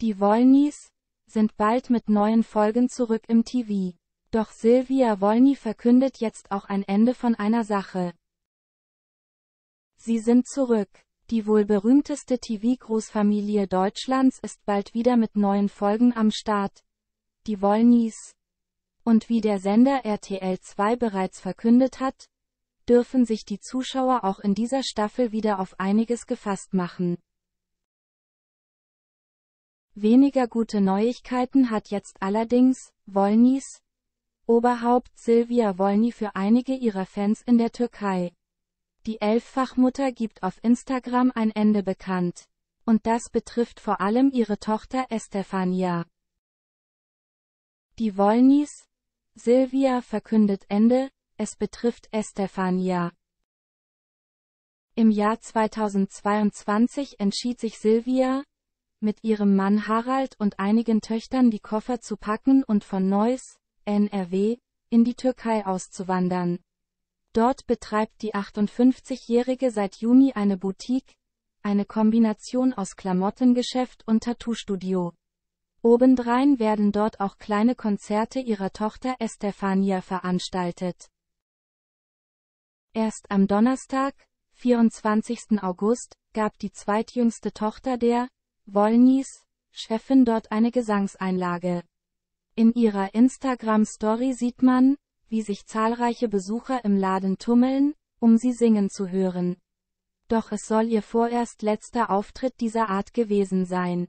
Die Wollnys sind bald mit neuen Folgen zurück im TV. Doch Silvia Wollny verkündet jetzt auch ein Ende von einer Sache. Sie sind zurück. Die wohl berühmteste TV-Großfamilie Deutschlands ist bald wieder mit neuen Folgen am Start. Die Wollnys. Und wie der Sender RTL 2 bereits verkündet hat, dürfen sich die Zuschauer auch in dieser Staffel wieder auf einiges gefasst machen. Weniger gute Neuigkeiten hat jetzt allerdings Wolnys Oberhaupt Silvia Wolny für einige ihrer Fans in der Türkei. Die Elffachmutter gibt auf Instagram ein Ende bekannt. Und das betrifft vor allem ihre Tochter Estefania. Die Wolnys, Silvia verkündet Ende, es betrifft Estefania. Im Jahr 2022 entschied sich Silvia, mit ihrem Mann Harald und einigen Töchtern die Koffer zu packen und von Neuss, NRW, in die Türkei auszuwandern. Dort betreibt die 58-Jährige seit Juni eine Boutique, eine Kombination aus Klamottengeschäft und Tattoo-Studio. Obendrein werden dort auch kleine Konzerte ihrer Tochter Estefania veranstaltet. Erst am Donnerstag, 24. August, gab die zweitjüngste Tochter der Wollnies, Chefin dort eine Gesangseinlage. In ihrer Instagram-Story sieht man, wie sich zahlreiche Besucher im Laden tummeln, um sie singen zu hören. Doch es soll ihr vorerst letzter Auftritt dieser Art gewesen sein.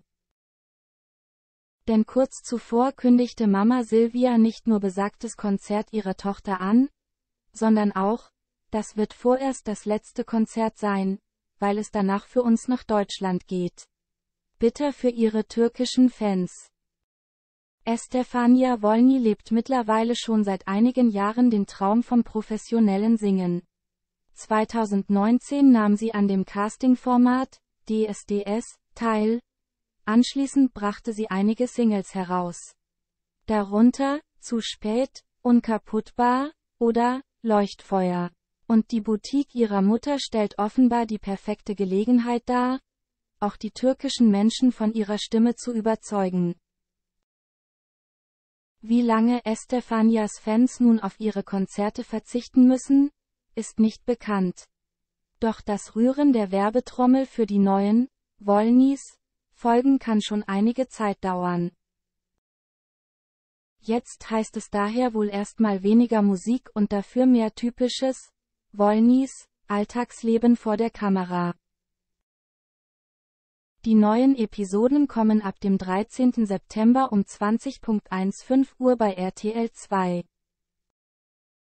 Denn kurz zuvor kündigte Mama Silvia nicht nur besagtes Konzert ihrer Tochter an, sondern auch, das wird vorerst das letzte Konzert sein, weil es danach für uns nach Deutschland geht bitter für ihre türkischen Fans. Estefania Wolny lebt mittlerweile schon seit einigen Jahren den Traum vom professionellen Singen. 2019 nahm sie an dem Castingformat DSDS teil. Anschließend brachte sie einige Singles heraus. Darunter Zu spät, Unkaputtbar oder Leuchtfeuer. Und die Boutique ihrer Mutter stellt offenbar die perfekte Gelegenheit dar, auch die türkischen Menschen von ihrer Stimme zu überzeugen. Wie lange Estefanias Fans nun auf ihre Konzerte verzichten müssen, ist nicht bekannt. Doch das Rühren der Werbetrommel für die neuen, Wollnis, Folgen kann schon einige Zeit dauern. Jetzt heißt es daher wohl erstmal weniger Musik und dafür mehr typisches, Wollnis, Alltagsleben vor der Kamera. Die neuen Episoden kommen ab dem 13. September um 20.15 Uhr bei RTL 2.